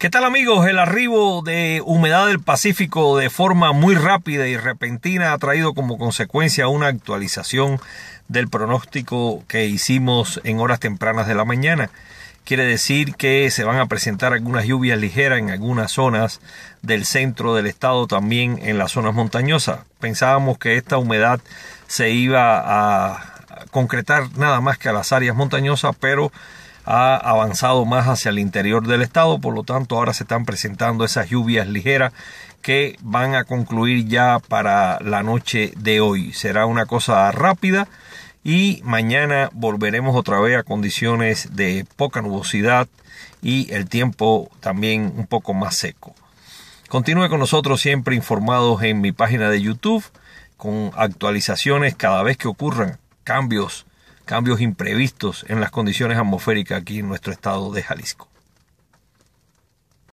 ¿Qué tal amigos? El arribo de humedad del Pacífico de forma muy rápida y repentina ha traído como consecuencia una actualización del pronóstico que hicimos en horas tempranas de la mañana. Quiere decir que se van a presentar algunas lluvias ligeras en algunas zonas del centro del estado, también en las zonas montañosas. Pensábamos que esta humedad se iba a concretar nada más que a las áreas montañosas, pero ha avanzado más hacia el interior del estado, por lo tanto ahora se están presentando esas lluvias ligeras que van a concluir ya para la noche de hoy. Será una cosa rápida y mañana volveremos otra vez a condiciones de poca nubosidad y el tiempo también un poco más seco. Continúe con nosotros siempre informados en mi página de YouTube con actualizaciones cada vez que ocurran cambios cambios imprevistos en las condiciones atmosféricas aquí en nuestro estado de Jalisco.